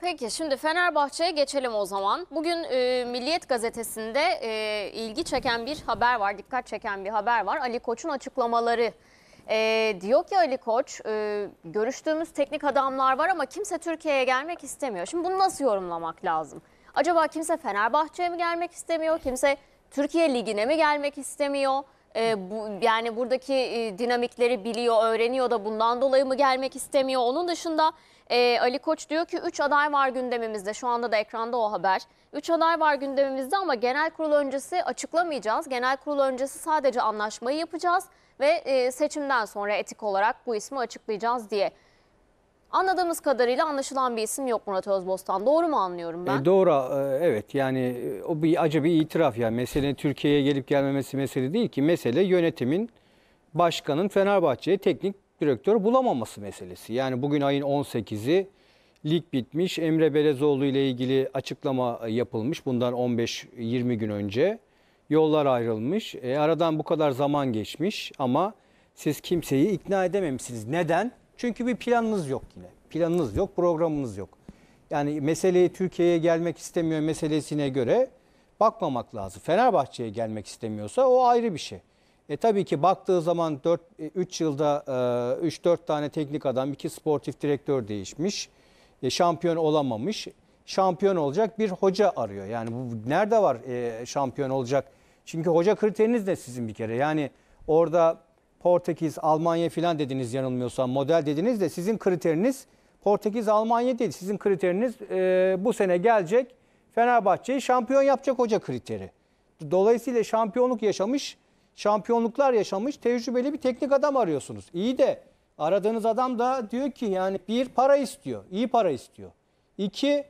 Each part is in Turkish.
Peki şimdi Fenerbahçe'ye geçelim o zaman. Bugün e, Milliyet Gazetesi'nde e, ilgi çeken bir haber var, dikkat çeken bir haber var. Ali Koç'un açıklamaları. E, diyor ki Ali Koç, e, görüştüğümüz teknik adamlar var ama kimse Türkiye'ye gelmek istemiyor. Şimdi bunu nasıl yorumlamak lazım? Acaba kimse Fenerbahçe'ye mi gelmek istemiyor, kimse Türkiye Ligi'ne mi gelmek istemiyor? E, bu, yani buradaki e, dinamikleri biliyor, öğreniyor da bundan dolayı mı gelmek istemiyor? Onun dışında e, Ali Koç diyor ki 3 aday var gündemimizde. Şu anda da ekranda o haber. 3 aday var gündemimizde ama genel kurul öncesi açıklamayacağız. Genel kurul öncesi sadece anlaşmayı yapacağız ve e, seçimden sonra etik olarak bu ismi açıklayacağız diye. Anladığımız kadarıyla anlaşılan bir isim yok Murat Özbostan. Doğru mu anlıyorum ben? E doğru e, evet yani e, o bir acı bir itiraf ya. Mesele Türkiye'ye gelip gelmemesi mesele değil ki. Mesele yönetimin, başkanın Fenerbahçe'ye teknik direktör bulamaması meselesi. Yani bugün ayın 18'i lig bitmiş. Emre Belezoğlu ile ilgili açıklama e, yapılmış bundan 15-20 gün önce. Yollar ayrılmış. E, aradan bu kadar zaman geçmiş ama siz kimseyi ikna edememişsiniz. Neden? Çünkü bir planınız yok yine. Planınız yok, programınız yok. Yani meseleyi Türkiye'ye gelmek istemiyor meselesine göre bakmamak lazım. Fenerbahçe'ye gelmek istemiyorsa o ayrı bir şey. E tabii ki baktığı zaman 4 3 e, yılda 3-4 e, tane teknik adam, 2 sportif direktör değişmiş. E, şampiyon olamamış. Şampiyon olacak bir hoca arıyor. Yani bu nerede var şampiyon olacak? Çünkü hoca kriteriniz de sizin bir kere. Yani orada Portekiz, Almanya falan dediniz yanılmıyorsam model dediniz de sizin kriteriniz Portekiz, Almanya değil. Sizin kriteriniz e, bu sene gelecek Fenerbahçe'yi şampiyon yapacak hoca kriteri. Dolayısıyla şampiyonluk yaşamış, şampiyonluklar yaşamış tecrübeli bir teknik adam arıyorsunuz. İyi de aradığınız adam da diyor ki yani bir para istiyor, iyi para istiyor. İki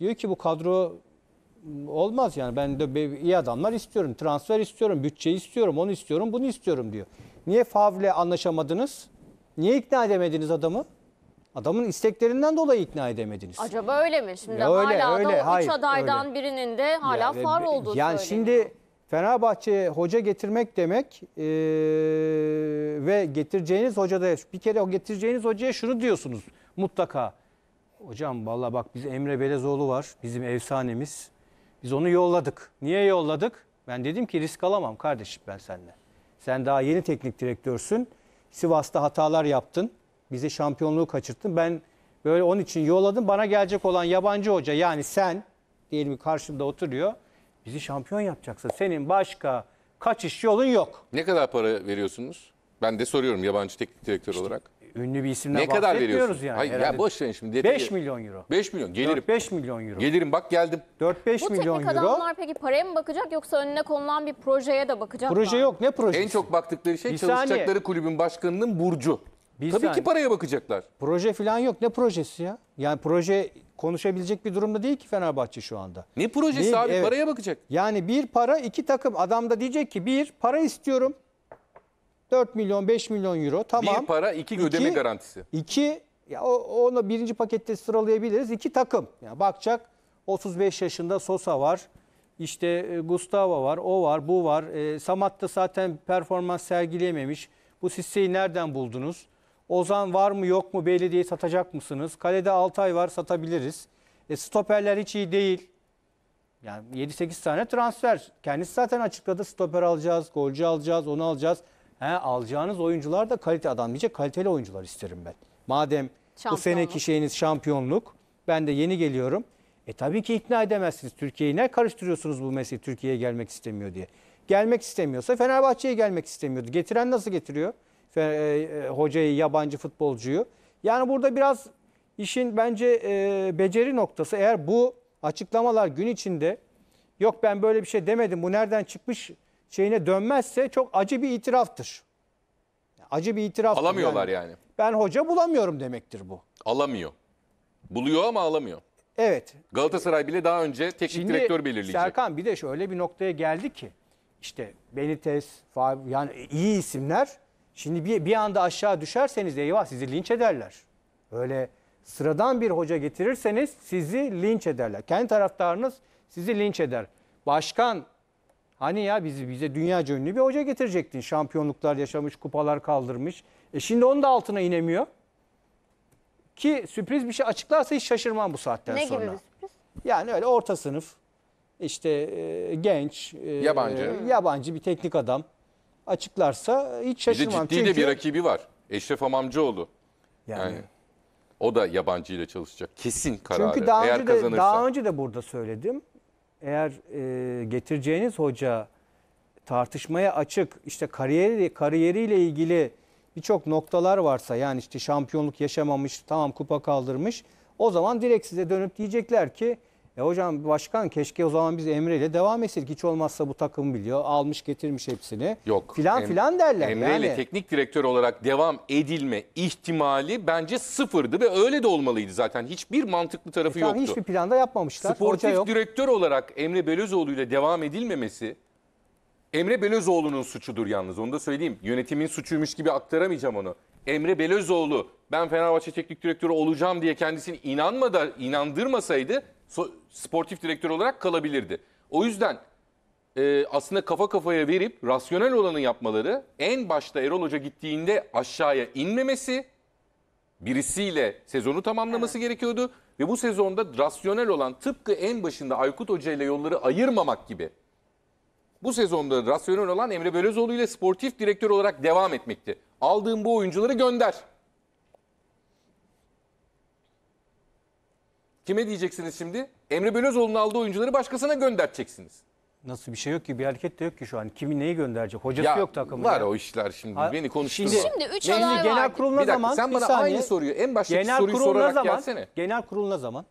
diyor ki bu kadro ıı, olmaz yani ben de iyi adamlar istiyorum, transfer istiyorum, bütçe istiyorum, onu istiyorum, bunu istiyorum diyor. Niye Favre anlaşamadınız? Niye ikna edemediniz adamı? Adamın isteklerinden dolayı ikna edemediniz. Acaba öyle mi? Şimdi ya öyle, hala öyle, da o hayır, üç adaydan öyle. birinin de hala ya, far olduğu söyleniyor. Yani söyleniyor. şimdi Fenerbahçe'ye hoca getirmek demek e, ve getireceğiniz hocada bir kere o getireceğiniz hocaya şunu diyorsunuz mutlaka. Hocam valla bak biz Emre Belezoğlu var bizim efsanemiz. Biz onu yolladık. Niye yolladık? Ben dedim ki risk alamam kardeşim ben seninle. Sen daha yeni teknik direktörsün. Sivas'ta hatalar yaptın. Bize şampiyonluğu kaçırttın. Ben böyle onun için yolladım. Bana gelecek olan yabancı hoca yani sen diyelim ki karşımda oturuyor. Bizi şampiyon yapacaksa Senin başka kaçış yolun yok. Ne kadar para veriyorsunuz? Ben de soruyorum yabancı teknik direktör olarak ünlü bir isimden ne kadar veriyoruz yani. Hayır, ya herhalde. boş verin şimdi. 5 milyon euro. 5 milyon gelirim. 4-5 milyon euro. Gelirim bak geldim. 4-5 Bu milyon teknik euro. adamlar peki paraya mı bakacak yoksa önüne konulan bir projeye de bakacak Proje mı? yok ne projesi? En çok baktıkları şey Bir saniye. çalışacakları kulübün başkanının burcu. Bir Tabii saniye. ki paraya bakacaklar. Proje falan yok ne projesi ya? Yani proje konuşabilecek bir durumda değil ki Fenerbahçe şu anda. Ne projesi Ne- abi evet. paraya bakacak. Yani bir para iki takım adam da diyecek ki bir para istiyorum. 4 milyon 5 milyon euro tamam. Bir para iki, iki ödeme garantisi. İki ya onu birinci pakette sıralayabiliriz. İki takım. Yani bakacak 35 yaşında Sosa var. İşte e, Gustavo var, o var, bu var. E, Samat da zaten performans sergileyememiş. Bu Sisse'yi nereden buldunuz? Ozan var mı yok mu belli diye satacak mısınız? Kalede ay var satabiliriz. E, stoperler hiç iyi değil. Yani 7-8 tane transfer. Kendisi zaten açıkladı stoper alacağız, golcü alacağız, onu alacağız. He, alacağınız oyuncular da kalite adam diyecek kaliteli oyuncular isterim ben. Madem bu seneki şeyiniz şampiyonluk ben de yeni geliyorum. E tabii ki ikna edemezsiniz. Türkiye'yi ne karıştırıyorsunuz bu mesleği Türkiye'ye gelmek istemiyor diye. Gelmek istemiyorsa Fenerbahçe'ye gelmek istemiyordu. Getiren nasıl getiriyor? Fe, e, e, hocayı, yabancı futbolcuyu. Yani burada biraz işin bence e, beceri noktası. Eğer bu açıklamalar gün içinde yok ben böyle bir şey demedim bu nereden çıkmış şeyine dönmezse çok acı bir itiraftır. Acı bir itiraf. Alamıyorlar yani. yani. Ben hoca bulamıyorum demektir bu. Alamıyor. Buluyor ama alamıyor. Evet. Galatasaray bile daha önce teknik Şimdi, direktör belirleyecek. Serkan bir de şöyle bir noktaya geldi ki işte Benitez, yani iyi isimler şimdi bir, bir anda aşağı düşerseniz eyvah sizi linç ederler. Öyle sıradan bir hoca getirirseniz sizi linç ederler. Kendi taraftarınız sizi linç eder. Başkan Hani ya bizi bize dünya ünlü bir hoca getirecektin. Şampiyonluklar yaşamış, kupalar kaldırmış. E şimdi onun da altına inemiyor. Ki sürpriz bir şey açıklarsa hiç şaşırmam bu saatten ne sonra. Ne gibi bir sürpriz? Yani öyle orta sınıf, işte e, genç, e, yabancı. E, yabancı bir teknik adam açıklarsa hiç şaşırmam. Bir de ciddi Çünkü... de bir rakibi var. Eşref Amamcıoğlu. Yani. yani. O da yabancı ile çalışacak. Kesin kararı. Çünkü daha Eğer de, kazanırsa. daha önce de burada söyledim eğer e, getireceğiniz hoca tartışmaya açık işte kariyeri kariyeriyle ilgili birçok noktalar varsa yani işte şampiyonluk yaşamamış tamam kupa kaldırmış o zaman direkt size dönüp diyecekler ki e hocam başkan keşke o zaman biz Emre ile devam etseydik. Hiç olmazsa bu takım biliyor. Almış getirmiş hepsini. Yok. Filan em, filan derler. Emre yani. ile teknik direktör olarak devam edilme ihtimali bence sıfırdı ve öyle de olmalıydı zaten. Hiçbir mantıklı tarafı e, yoktu. Hiçbir planda yapmamışlar. Sportif yok. direktör olarak Emre Belözoğlu ile devam edilmemesi Emre Belözoğlu'nun suçudur yalnız onu da söyleyeyim. Yönetimin suçuymuş gibi aktaramayacağım onu. Emre Belözoğlu ben Fenerbahçe teknik direktörü olacağım diye kendisini inanmadı, inandırmasaydı sportif direktör olarak kalabilirdi. O yüzden e, aslında kafa kafaya verip rasyonel olanı yapmaları en başta Erol Hoca gittiğinde aşağıya inmemesi birisiyle sezonu tamamlaması evet. gerekiyordu. Ve bu sezonda rasyonel olan tıpkı en başında Aykut Hoca ile yolları ayırmamak gibi bu sezonda rasyonel olan Emre Belözoğlu ile sportif direktör olarak devam etmekti. Aldığım bu oyuncuları gönder. Kime diyeceksiniz şimdi? Emre Belözoğlu'nun aldığı oyuncuları başkasına göndereceksiniz. Nasıl bir şey yok ki bir hareket de yok ki şu an. Kimi neyi gönderecek? Hocası Ya yok takımın. var ya. o işler şimdi. Ha, beni konuşturma. Şimdi- Şimdi üç Şimdi alay genel var. kurul ne Bir dakika zaman? sen bana saniye. aynı soruyu en baştaki Genel soruyu sorarak zaman? gelsene. Genel kurul zaman?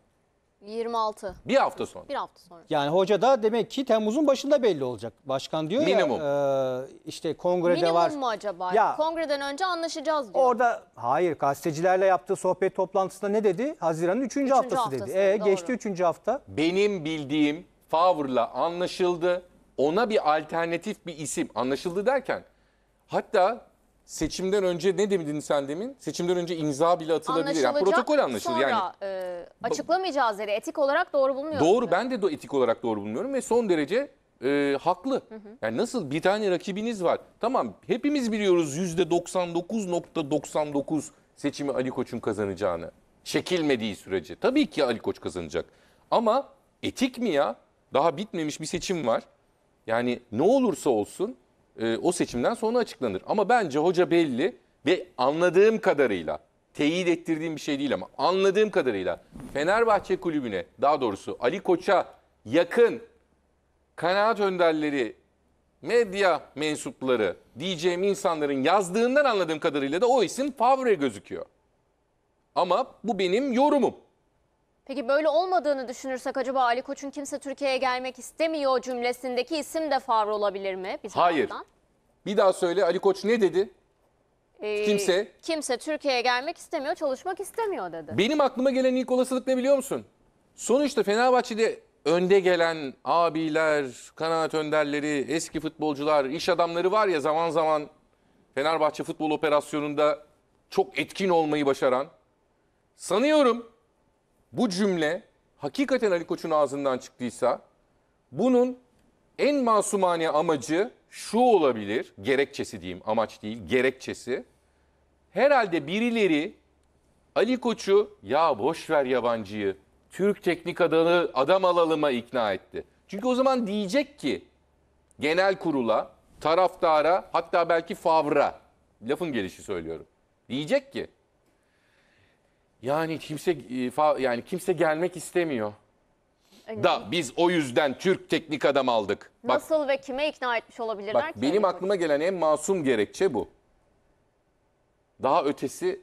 26. Bir hafta sonra. Bir hafta sonra. Yani hoca da demek ki Temmuz'un başında belli olacak. Başkan diyor Minimum. ya e, işte kongrede Minimum var. Minimum mu acaba? Ya, Kongreden önce anlaşacağız diyor. Orada hayır gazetecilerle yaptığı sohbet toplantısında ne dedi? Haziran'ın 3. Haftası, haftası dedi. e, geçti 3. hafta. Benim bildiğim Favre'la anlaşıldı. Ona bir alternatif bir isim anlaşıldı derken hatta seçimden önce ne demedin sen demin? Seçimden önce imza bile atılabilir. Yani protokol anlaşılır sonra, yani. E, açıklamayacağız dedi. Etik olarak doğru bulmuyorum. Doğru ben de etik olarak doğru bulmuyorum ve son derece e, haklı. Hı hı. Yani nasıl bir tane rakibiniz var. Tamam hepimiz biliyoruz yüzde %99.99 seçimi Ali Koç'un kazanacağını. Çekilmediği sürece. Tabii ki Ali Koç kazanacak. Ama etik mi ya? Daha bitmemiş bir seçim var. Yani ne olursa olsun e, o seçimden sonra açıklanır. Ama bence hoca belli ve anladığım kadarıyla teyit ettirdiğim bir şey değil ama anladığım kadarıyla Fenerbahçe kulübüne daha doğrusu Ali Koç'a yakın kanaat önderleri, medya mensupları diyeceğim insanların yazdığından anladığım kadarıyla da o isim favori gözüküyor. Ama bu benim yorumum. Peki böyle olmadığını düşünürsek acaba Ali Koç'un kimse Türkiye'ye gelmek istemiyor cümlesindeki isim de Favre olabilir mi? Bizim Hayır. Adından? Bir daha söyle Ali Koç ne dedi? Ee, kimse? Kimse Türkiye'ye gelmek istemiyor, çalışmak istemiyor dedi. Benim aklıma gelen ilk olasılık ne biliyor musun? Sonuçta Fenerbahçe'de önde gelen abiler, kanaat önderleri, eski futbolcular, iş adamları var ya zaman zaman Fenerbahçe futbol operasyonunda çok etkin olmayı başaran. Sanıyorum bu cümle hakikaten Ali Koç'un ağzından çıktıysa bunun en masumane amacı şu olabilir. Gerekçesi diyeyim amaç değil gerekçesi. Herhalde birileri Ali Koç'u ya boş ver yabancıyı Türk teknik adamı adam alalıma ikna etti. Çünkü o zaman diyecek ki genel kurula, taraftara hatta belki favra lafın gelişi söylüyorum. Diyecek ki yani kimse e, yani kimse gelmek istemiyor. Da biz o yüzden Türk teknik adam aldık. Bak, Nasıl ve kime ikna etmiş olabilirler bak, ki? Benim aklıma gelen en masum gerekçe bu. Daha ötesi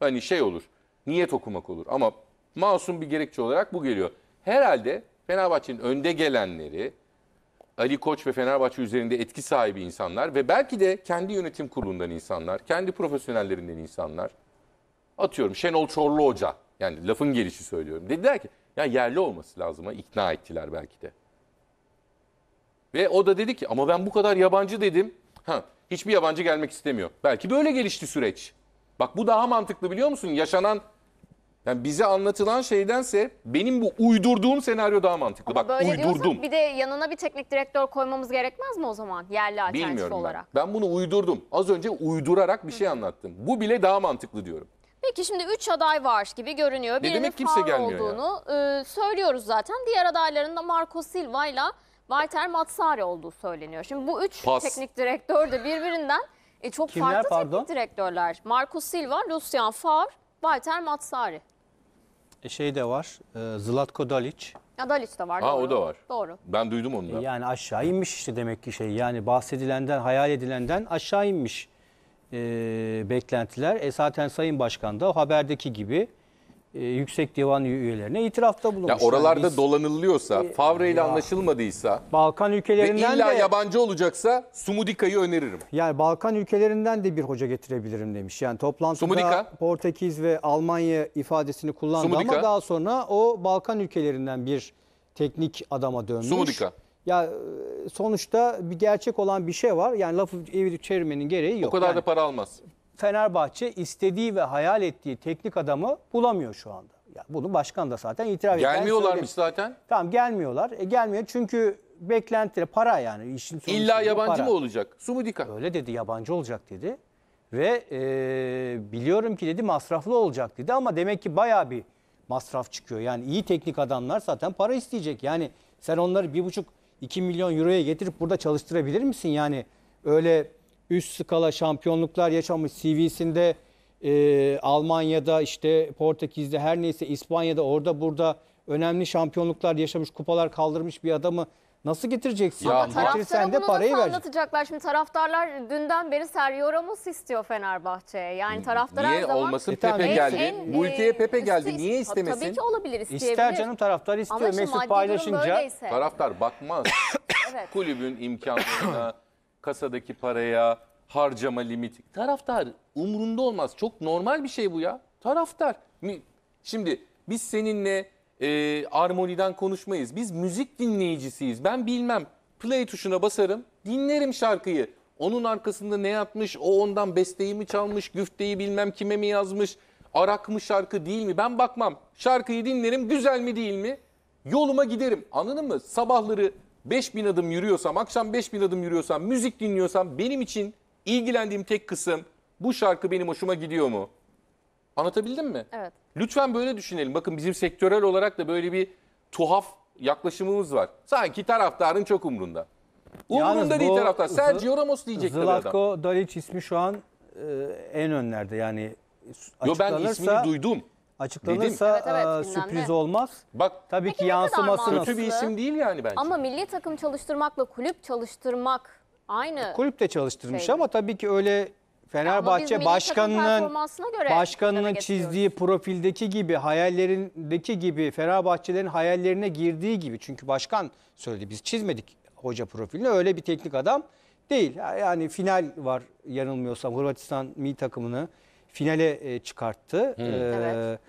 hani şey olur. Niyet okumak olur ama masum bir gerekçe olarak bu geliyor. Herhalde Fenerbahçe'nin önde gelenleri Ali Koç ve Fenerbahçe üzerinde etki sahibi insanlar ve belki de kendi yönetim kurulundan insanlar, kendi profesyonellerinden insanlar Atıyorum Şenol Çorlu Hoca. Yani lafın gelişi söylüyorum. Dediler ki ya yerli olması lazım. ikna ettiler belki de. Ve o da dedi ki ama ben bu kadar yabancı dedim. Ha, hiçbir yabancı gelmek istemiyor. Belki böyle gelişti süreç. Bak bu daha mantıklı biliyor musun? Yaşanan yani bize anlatılan şeydense benim bu uydurduğum senaryo daha mantıklı. Ama Bak böyle uydurdum. bir de yanına bir teknik direktör koymamız gerekmez mi o zaman yerli alternatif olarak? Ben. ben bunu uydurdum. Az önce uydurarak bir şey anlattım. Bu bile daha mantıklı diyorum. Peki şimdi 3 aday var gibi görünüyor. Birinin demek kimse faul gelmiyor olduğunu e, söylüyoruz zaten. Diğer adayların da Marco Silva ile Walter Mazzari olduğu söyleniyor. Şimdi bu üç teknik direktör de birbirinden e, çok Kimler, farklı pardon? teknik direktörler. Marco Silva, Lucien Favre, Walter Mazzari. E, şey de var. E, Zlatko Dalic. Ya Dalic de var. Ha, doğru. o da var. Doğru. Ben duydum onu da. E, yani aşağı inmiş işte demek ki şey. Yani bahsedilenden, hayal edilenden aşağı inmiş e, beklentiler. E, zaten Sayın Başkan da haberdeki gibi e, Yüksek Divan üyelerine itirafta bulunmuş. Ya oralarda yani biz, dolanılıyorsa, e, Favre ile anlaşılmadıysa, Balkan ülkelerinden ve illa de, yabancı olacaksa Sumudika'yı öneririm. Yani Balkan ülkelerinden de bir hoca getirebilirim demiş. Yani toplantıda Sumudika. Portekiz ve Almanya ifadesini kullandı Sumudika. ama daha sonra o Balkan ülkelerinden bir teknik adama dönmüş. Sumudika. Ya e, sonuçta bir gerçek olan bir şey var. Yani lafı evirip çevirmenin gereği yok. O kadar yani, da para almaz. Fenerbahçe istediği ve hayal ettiği teknik adamı bulamıyor şu anda. Ya bunu başkan da zaten itiraf ediyor. Gelmiyorlarmış zaten. Tamam gelmiyorlar. E, gelmiyor çünkü beklentiler para yani. işin İlla yabancı para. mı olacak? Sumudika. Öyle dedi yabancı olacak dedi. Ve e, biliyorum ki dedi masraflı olacak dedi ama demek ki baya bir masraf çıkıyor. Yani iyi teknik adamlar zaten para isteyecek. Yani sen onları bir buçuk 2 milyon euroya getirip burada çalıştırabilir misin? Yani öyle üst skala şampiyonluklar yaşamış CV'sinde e, Almanya'da işte Portekiz'de her neyse İspanya'da orada burada önemli şampiyonluklar yaşamış kupalar kaldırmış bir adamı Nasıl getireceksin? Ya, Ama Getirirsen de parayı nasıl anlatacaklar? Şimdi taraftarlar dünden beri Sergio Ramos istiyor Fenerbahçe'ye. Yani taraftar her Niye zaman... olmasın? Pepe e tabii. geldi. En, Bu ülkeye e, Pepe geldi. Niye istemesin? Tabii ki olabilir isteyebilir. İster canım taraftar istiyor. Ama Mesut paylaşınca Taraftar bakmaz. Kulübün imkanlarına, kasadaki paraya, harcama limiti. Taraftar umurunda olmaz. Çok normal bir şey bu ya. Taraftar. Şimdi biz seninle e, armoniden konuşmayız. Biz müzik dinleyicisiyiz. Ben bilmem play tuşuna basarım dinlerim şarkıyı. Onun arkasında ne yapmış o ondan besteyi mi çalmış güfteyi bilmem kime mi yazmış arak mı şarkı değil mi ben bakmam. Şarkıyı dinlerim güzel mi değil mi yoluma giderim anladın mı? Sabahları 5000 adım yürüyorsam akşam 5000 adım yürüyorsam müzik dinliyorsam benim için ilgilendiğim tek kısım bu şarkı benim hoşuma gidiyor mu? Anlatabildim mi? Evet. Lütfen böyle düşünelim. Bakın bizim sektörel olarak da böyle bir tuhaf yaklaşımımız var. Sanki taraftarın çok umrunda. Umrunda değil bu taraftar. Zı- Sergio Ramos diyecek tabii adam. Zlatko Dalic ismi şu an e, en önlerde yani Yo ben açıklanırsa ismini duydum. açıklanırsa Evet, evet, e, sürpriz olmaz. Bak Tabii Peki ki yansıması kötü bir isim değil yani bence. Ama milli takım çalıştırmakla kulüp çalıştırmak aynı. Kulüp de çalıştırmış Şey. ama tabii ki öyle Fenerbahçe başkanının başkanının çizdiği profildeki gibi hayallerindeki gibi Fenerbahçelerin hayallerine girdiği gibi çünkü başkan söyledi biz çizmedik hoca profilini öyle bir teknik adam değil. Yani final var yanılmıyorsam Hırvatistan milli takımını finale e, çıkarttı. Hmm. Ee, evet.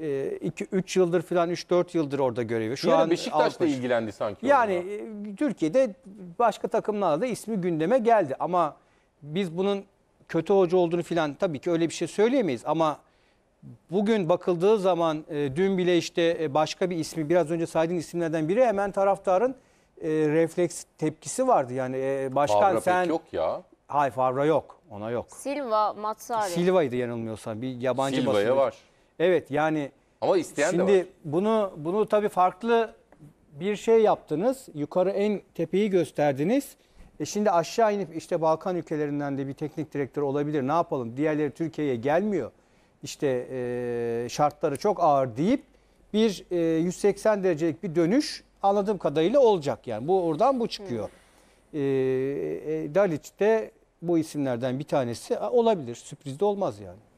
2-3 e, yıldır falan 3-4 yıldır orada görevi. Şu an Beşiktaş'ta ilgilendi sanki. Yani onunla. E, Türkiye'de başka takımlarda da ismi gündeme geldi ama biz bunun kötü hoca olduğunu filan tabii ki öyle bir şey söyleyemeyiz ama bugün bakıldığı zaman e, dün bile işte e, başka bir ismi biraz önce saydığın isimlerden biri hemen taraftarın e, refleks tepkisi vardı. Yani e, başkan Favre sen pek yok ya. Hayır Favre yok. Ona yok. Silva, Matsari. Silva'ydı yanılmıyorsam bir yabancı Silva'ya var. Evet yani Ama isteyen şimdi de Şimdi bunu bunu tabii farklı bir şey yaptınız. Yukarı en tepeyi gösterdiniz. E şimdi aşağı inip işte Balkan ülkelerinden de bir teknik direktör olabilir ne yapalım diğerleri Türkiye'ye gelmiyor. İşte e, şartları çok ağır deyip bir e, 180 derecelik bir dönüş anladığım kadarıyla olacak. Yani bu oradan bu çıkıyor. E, e, Dalic de bu isimlerden bir tanesi olabilir. Sürpriz de olmaz yani.